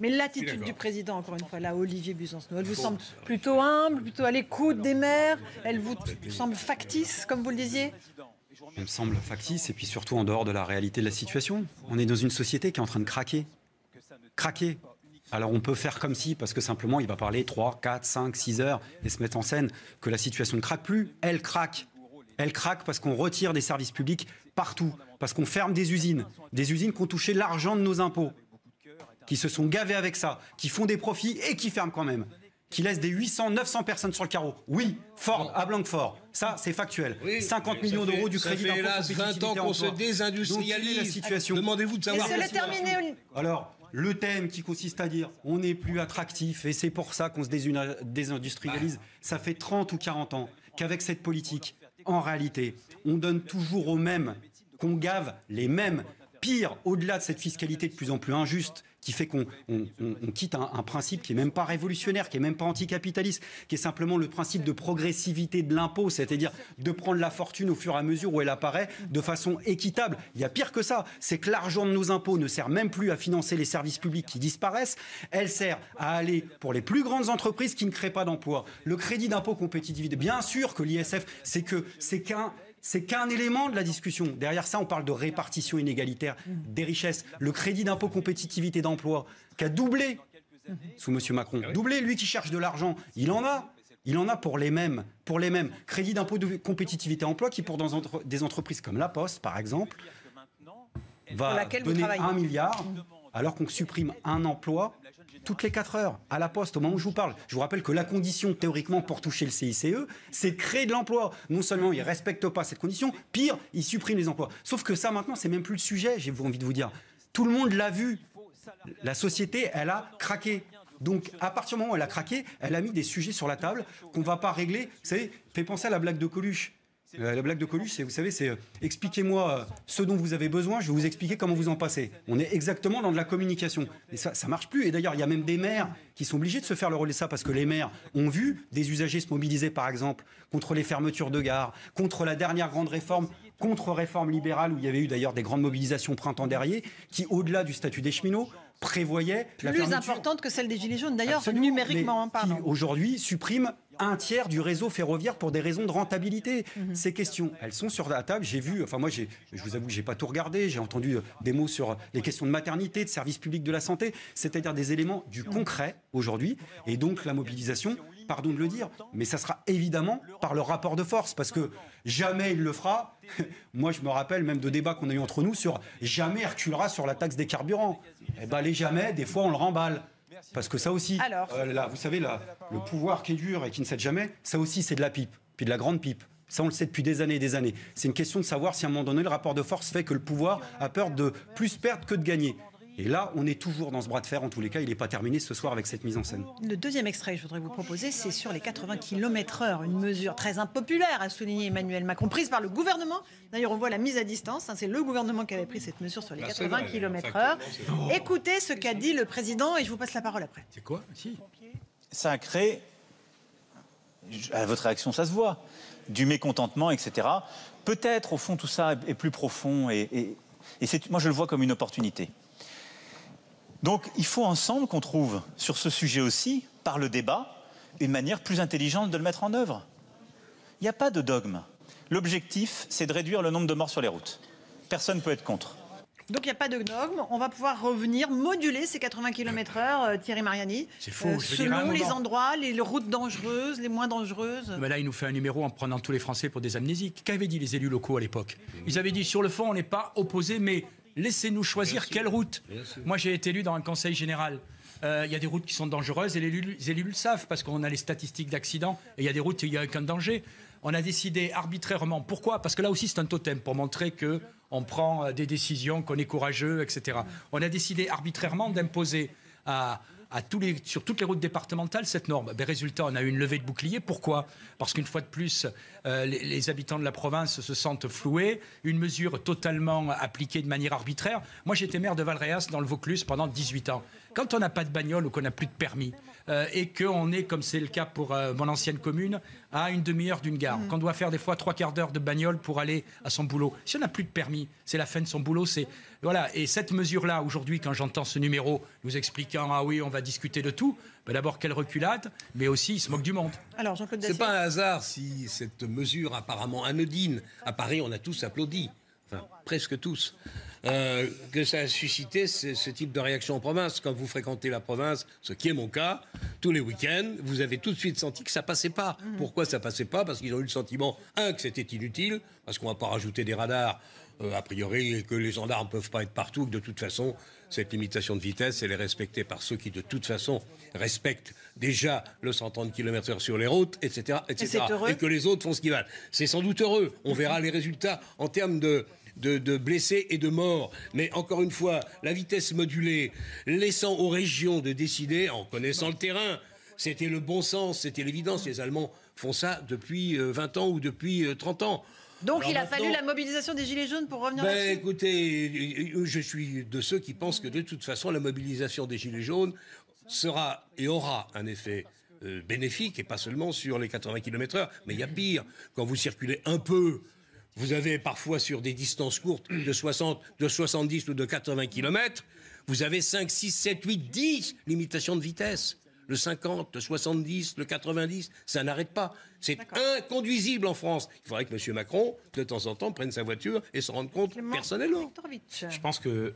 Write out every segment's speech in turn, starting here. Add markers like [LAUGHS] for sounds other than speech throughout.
Mais l'attitude du président, encore une fois, là, Olivier Buzance, elle vous semble plutôt humble, plutôt à l'écoute des maires, elle vous semble factice, comme vous le disiez Elle me semble factice, et puis surtout en dehors de la réalité de la situation. On est dans une société qui est en train de craquer. Craquer. Alors on peut faire comme si, parce que simplement, il va parler 3, 4, 5, 6 heures et se mettre en scène que la situation ne craque plus. Elle craque. Elle craque parce qu'on retire des services publics partout, parce qu'on ferme des usines, des usines qui ont touché l'argent de nos impôts qui se sont gavés avec ça, qui font des profits et qui ferment quand même qui laissent des 800, 900 personnes sur le carreau. Oui, Ford, à Blanquefort. Ça, c'est factuel. 50 millions d'euros du crédit d'impôt. Ça fait 20 ans qu'on se désindustrialise. Demandez-vous de savoir. Alors, le thème qui consiste à dire on n'est plus attractif et c'est pour ça qu'on se désindustrialise, bah. ça fait 30 ou 40 ans qu'avec cette politique, en réalité, on donne toujours aux mêmes, qu'on gave les mêmes. Pire, au-delà de cette fiscalité de plus en plus injuste, qui fait qu'on quitte un, principe qui n'est même pas révolutionnaire, qui n'est même pas anticapitaliste, qui est simplement le principe de progressivité de l'impôt, c'est-à-dire de prendre la fortune au fur et à mesure où elle apparaît de façon équitable. Il y a pire que ça, c'est que l'argent de nos impôts ne sert même plus à financer les services publics qui disparaissent, elle sert à aller pour les plus grandes entreprises qui ne créent pas d'emplois. Le crédit d'impôt compétitivité, bien sûr que l'ISF, c'est que c'est qu'un c'est qu'un élément de la discussion. Derrière ça, on parle de répartition inégalitaire mm. des richesses, le crédit d'impôt compétitivité d'emploi qui a doublé sous M. Macron. Ah doublé, lui qui cherche de l'argent, il en a. Il en a pour les mêmes, pour les mêmes. Crédit d'impôt compétitivité emploi qui, pour dans des entreprises comme La Poste, par exemple, va donner un milliard alors qu'on supprime un emploi toutes les 4 heures à la poste au moment où je vous parle. Je vous rappelle que la condition théoriquement pour toucher le CICE, c'est créer de l'emploi. Non seulement ils ne respectent pas cette condition, pire, ils suppriment les emplois. Sauf que ça maintenant, c'est même plus le sujet, j'ai envie de vous dire. Tout le monde l'a vu. La société, elle a craqué. Donc, à partir du moment où elle a craqué, elle a mis des sujets sur la table qu'on ne va pas régler. C'est savez, fait penser à la blague de Coluche. La blague de Coluche, c'est, vous savez, c'est euh, expliquez-moi euh, ce dont vous avez besoin, je vais vous expliquer comment vous en passez. On est exactement dans de la communication. Et ça, ça marche plus. Et d'ailleurs, il y a même des maires qui sont obligés de se faire le relais de ça parce que les maires ont vu des usagers se mobiliser, par exemple, contre les fermetures de gares, contre la dernière grande réforme, contre réforme libérale, où il y avait eu d'ailleurs des grandes mobilisations printemps dernier, qui, au-delà du statut des cheminots, prévoyait plus importante que celle des gilets jaunes d'ailleurs numériquement hein, pardon. aujourd'hui supprime un tiers du réseau ferroviaire pour des raisons de rentabilité. Mhm. Ces questions, elles sont sur la table. J'ai vu, enfin moi, je vous avoue que j'ai pas tout regardé. J'ai entendu euh, des mots sur euh, les questions de maternité, de service public de la santé, c'est-à-dire des éléments du concret aujourd'hui. Et donc la mobilisation, pardon de le dire, mais ça sera évidemment par le rapport de force, parce que jamais il le fera. [LAUGHS] Moi, je me rappelle même de débats qu'on a eu entre nous sur jamais il reculera sur la taxe des carburants. Eh ben, les jamais, des fois, on le remballe. Parce que ça aussi, euh, là, vous savez, le pouvoir qui est dur et qui ne cède jamais, ça aussi, c'est de la pipe, puis de la grande pipe. Ça, on le sait depuis des années et des années. C'est une question de savoir si à un moment donné, le rapport de force fait que le pouvoir a peur de plus perdre que de gagner. Et là, on est toujours dans ce bras de fer. En tous les cas, il n'est pas terminé ce soir avec cette mise en scène. Le deuxième extrait que je voudrais vous proposer, c'est sur les 80 km/h, une mesure très impopulaire, a souligné Emmanuel Macron, prise par le gouvernement. D'ailleurs, on voit la mise à distance. Hein, c'est le gouvernement qui avait pris cette mesure sur les 80 bah, km/h. Écoutez ce qu'a dit le président et je vous passe la parole après. C'est quoi si. Ça a créé, à votre réaction, ça se voit, du mécontentement, etc. Peut-être, au fond, tout ça est plus profond et, et moi, je le vois comme une opportunité. Donc il faut ensemble qu'on trouve sur ce sujet aussi, par le débat, une manière plus intelligente de le mettre en œuvre. Il n'y a pas de dogme. L'objectif, c'est de réduire le nombre de morts sur les routes. Personne ne peut être contre. Donc il n'y a pas de dogme. On va pouvoir revenir, moduler ces 80 km/h, euh, Thierry Mariani. C'est faux. Euh, selon les endroits, les, routes dangereuses, les moins dangereuses. là, il nous fait un numéro en prenant tous les Français pour des amnésiques. Qu'avaient dit les élus locaux à l'époque Ils avaient dit sur le fond, on n'est pas opposé, mais Laissez-nous choisir quelle route. Moi, j'ai été élu dans un conseil général. Il euh, y a des routes qui sont dangereuses et les élus, le savent parce qu'on a les statistiques d'accidents et il y a des routes où il n'y a aucun danger. On a décidé arbitrairement. Pourquoi Parce que là aussi, c'est un totem pour montrer que on prend euh, des décisions, qu'on est courageux, etc. On a décidé arbitrairement d'imposer à sur toutes les routes départementales cette norme. résultat, on a eu une levée de bouclier. Pourquoi Parce qu'une fois de plus, euh, les, les, habitants de la province se sentent floués. Une mesure totalement appliquée de manière arbitraire. Moi, j'étais maire de Valréas dans le Vaucluse pendant 18 ans. Quand on n'a pas de bagnole ou qu'on n'a plus de permis euh, et qu'on est, comme c'est le cas pour euh, mon ancienne commune, à une demi-heure d'une gare, mhm. qu'on doit faire des fois trois quarts d'heure de bagnole pour aller à son boulot. Si on n'a plus de permis, c'est la fin de son boulot. C'est voilà. Et cette mesure-là, aujourd'hui, quand j'entends ce numéro nous expliquant ah oui, on va discuter de tout, ben d'abord quelle reculade, mais aussi il se moque du monde. Alors Jean-Claude, pas un hasard si cette mesure apparemment anodine à Paris, on a tous applaudi, enfin presque tous. Euh, que ça a suscité ce, type de réaction en province. Quand vous fréquentez la province, ce qui est mon cas, tous les week-ends, vous avez tout de suite senti que ça passait pas. Mhm. Pourquoi ça passait pas Parce qu'ils ont eu le sentiment, un, que c'était inutile, parce qu'on va pas rajouter des radars, euh, a priori, que les gendarmes peuvent pas être partout, que de toute façon, cette limitation de vitesse, elle est respectée par ceux qui, de toute façon, respectent déjà le 130 km/h sur les routes, etc. Et, et que les autres font ce qu'ils veulent. C'est sans doute heureux. On verra les résultats en termes de, de, blessés et de morts. Mais encore une fois, la vitesse modulée, laissant aux régions de décider en connaissant le terrain. C'était le bon sens, c'était l'évidence. Les Allemands font ça depuis 20 euh, ans ou depuis 30 euh, ans. Donc il a fallu la mobilisation des Gilets jaunes pour revenir à ben, là-dessus Écoutez, euh, je suis de ceux qui pensent que de toute façon, la mobilisation des Gilets jaunes sera et aura un effet bénéfique, et pas seulement sur les 80 km/h. Mais il y a pire, quand vous circulez un peu vous avez parfois sur des distances courtes de 60, de 70 ou de 80 km, vous avez 5, 6, 7, 8, 10 limitations de vitesse. Le 50, le 70, le 90, ça n'arrête pas. C'est inconduisible en France. Il faudrait que M. Macron, de temps en temps, prenne sa voiture et se rende compte personnellement. Je pense que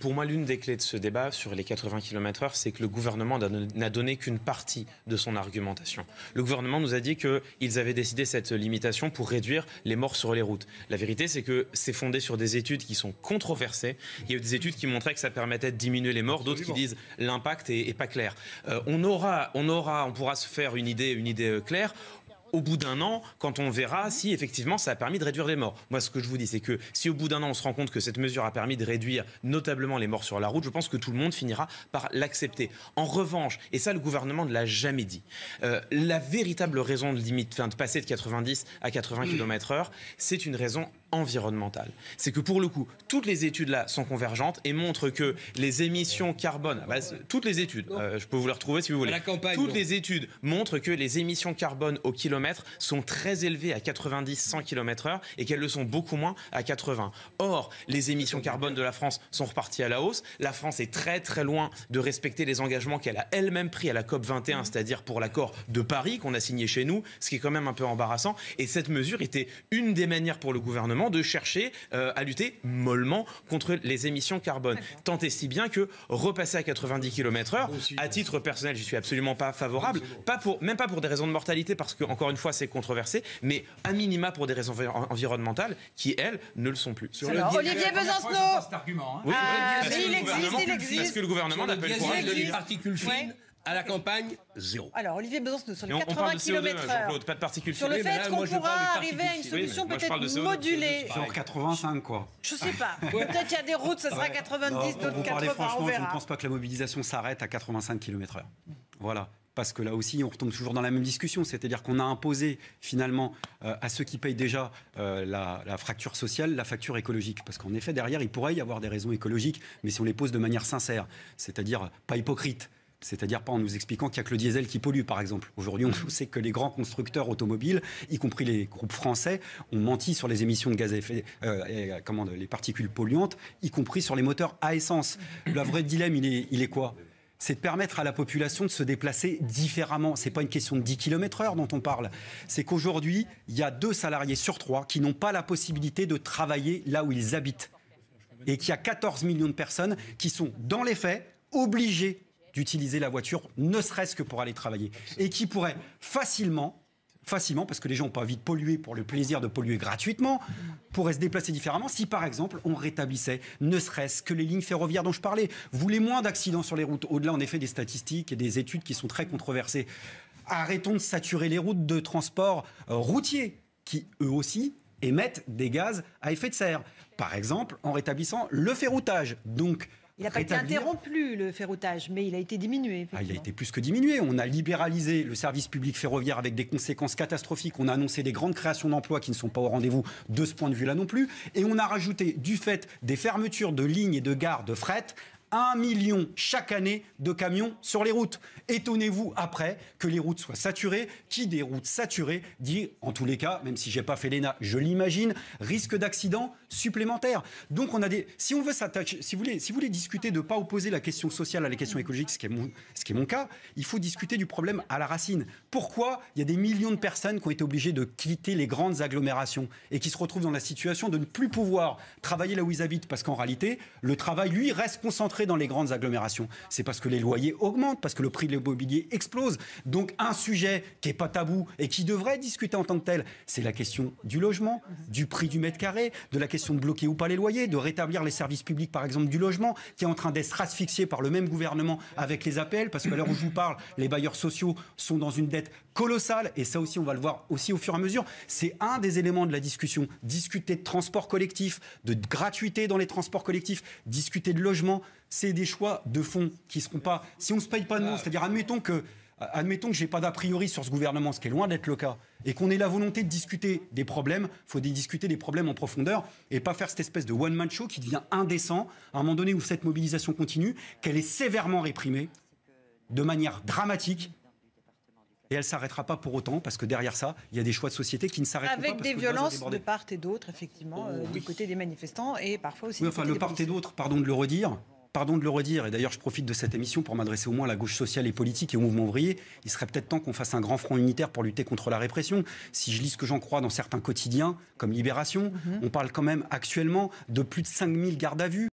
pour moi, l'une des clés de ce débat sur les 80 km/h, c'est que le gouvernement n'a donné qu'une partie de son argumentation. Le gouvernement nous a dit qu'ils avaient décidé cette limitation pour réduire les morts sur les routes. La vérité, c'est que c'est fondé sur des études qui sont controversées. Il y a eu des études qui montraient que ça permettait de diminuer les morts, d'autres qui disent l'impact n'est pas clair. Euh, on aura, on aura, on pourra se faire une idée, une idée euh, claire au bout d'un an, quand on verra si effectivement ça a permis de réduire les morts. Moi, ce que je vous dis, c'est que si au bout d'un an, on se rend compte que cette mesure a permis de réduire notablement les morts sur la route, je pense que tout le monde finira par l'accepter. En revanche, et ça, le gouvernement ne l'a jamais dit, euh, la véritable raison de limite, de passer de 90 à 80 km/h, c'est une raison c'est que pour le coup, toutes les études là sont convergentes et montrent que les émissions carbone, bah, toutes les études, euh, je peux vous les retrouver si vous voulez. toutes les études montrent que les émissions carbone au kilomètre sont très élevées à 90-100 km/h et qu'elles le sont beaucoup moins à 80. Or, les émissions carbone de la France sont reparties à la hausse. La France est très très loin de respecter les engagements qu'elle a elle-même pris à la COP 21, mm. c'est-à-dire pour l'accord de Paris qu'on a signé chez nous, ce qui est quand même un peu embarrassant. Et cette mesure était une des manières pour le gouvernement de chercher euh, à lutter mollement contre les émissions carbone. Tant et si bien que repasser à 90 km/h, à titre personnel, ne suis absolument pas favorable, pas pour, même pas pour des raisons de mortalité, parce que encore une fois c'est controversé, mais à minima pour des raisons environnementales qui elles ne le sont plus. Olivier Besancenot, hein. ah, il existe, il existe, parce que le gouvernement n'a pas le courage de les à la campagne, zéro. Alors, Olivier Besançon, nous les 80 km/h. Pas de particules Sur le fait qu'on pourra arriver à une solution peut-être modulée. Genre 85, quoi. Je sais pas. [LAUGHS] Peut-être qu'il y a des routes, ça sera 90, d'autres 80. je ne pense pas que la mobilisation s'arrête à 85 km/h. Voilà parce que là aussi, on retombe toujours dans la même discussion, c'est-à-dire qu'on a imposé finalement euh, à ceux qui payent déjà euh, la, fracture sociale, la facture écologique. Parce qu'en effet, derrière, il pourrait y avoir des raisons écologiques, mais si on les pose de manière sincère, c'est-à-dire pas hypocrite, c'est-à-dire pas en nous expliquant qu'il n'y a que le diesel qui pollue, par exemple. Aujourd'hui, on mhm. sait que les grands constructeurs automobiles, y compris les groupes français, ont menti sur les émissions de gaz à effet, euh, et, euh, comment, les particules polluantes, y compris sur les moteurs à essence. Le vrai dilemme, il est, quoi c'est de permettre à la population de se déplacer différemment. Ce n'est pas une question de 10 km heure dont on parle. C'est qu'aujourd'hui, il y a deux salariés sur trois qui n'ont pas la possibilité de travailler là où ils habitent. Et qu'il y a 14 millions de personnes qui sont, dans les faits, obligées d'utiliser la voiture, ne serait-ce que pour aller travailler, et qui pourrait facilement facilement, parce que les gens n'ont pas envie de polluer pour le plaisir de polluer gratuitement, pourraient se déplacer différemment si, par exemple, on rétablissait ne serait-ce que les lignes ferroviaires dont je parlais. Vous moins d'accidents sur les routes, au-delà en effet des statistiques et des études qui sont très controversées. Arrêtons de saturer les routes de transport euh, routier, qui, eux aussi, émettent des gaz à effet de serre. Par exemple, en rétablissant le ferroutage. Donc, il n'a pas été interrompu, le ferroutage, mais il a été diminué. Ah, il a été plus que diminué. On a libéralisé le service public ferroviaire avec des conséquences catastrophiques. On a annoncé des grandes créations d'emplois qui ne sont pas au rendez-vous de ce point de vue-là non plus. Et on a rajouté, du fait des fermetures de lignes et de gares de fret, 1 million chaque année de camions sur les routes. Étonnez-vous après que les routes soient saturées. Qui des routes saturées dit, en tous les cas, même si j'ai pas fait l'ENA, je l'imagine, risque d'accident supplémentaire. Donc on a des. Si on veut s'attacher, si vous voulez, si vous voulez discuter de ne pas opposer la question sociale à la question écologique, ce qui est mon, ce qui est mon cas, il faut discuter du problème à la racine. Pourquoi il y a des millions de personnes qui ont été obligées de quitter les grandes agglomérations et qui se retrouvent dans la situation de ne plus pouvoir travailler là où ils habitent parce qu'en réalité, le travail lui reste concentré dans les grandes agglomérations C'est parce que les loyers augmentent, parce que le prix de l'immobilier explose. Donc un sujet qui n'est pas tabou et qui devrait discuter en tant que tel, c'est la question du logement, du prix du mètre carré, de la question de bloquer ou pas les loyers, de rétablir les services publics par exemple du logement, qui est en train d'être asphyxié par le même gouvernement avec les appels. parce qu'à l'heure où je vous parle, les bailleurs sociaux sont dans une dette colossale, et ça aussi on va le voir aussi au fur et à mesure. C'est un des éléments de la discussion. Discuter de transport collectif, de gratuité dans les transports collectifs, discuter de logement, c'est des choix de fond qui seront pas. Si on se paye pas de nous, c'est-à-dire admettons que admettons que j'ai pas d'a priori sur ce gouvernement, ce qui est loin d'être le cas, et qu'on ait la volonté de discuter des problèmes, faut discuter des problèmes en profondeur et pas faire cette espèce de one man show qui devient indécent à un moment donné où cette mobilisation continue, qu'elle est sévèrement réprimée de manière dramatique. Et elle ne s'arrêtera pas pour autant, parce que derrière ça, il y a des choix de société qui ne s'arrêtent pas. Avec des violences de part et d'autre, effectivement, euh, oh, du côté des manifestants et parfois aussi. enfin, de part et d'autre, pardon de le redire, pardon de le redire, et d'ailleurs je profite de cette émission pour m'adresser au moins à la gauche sociale et politique et au mouvement ouvrier, il serait peut-être temps qu'on fasse un grand front unitaire pour lutter contre la répression. Si je lis ce que j'en crois dans certains quotidiens, comme Libération, mhm. on parle quand même actuellement de plus de 5000 gardes à vue.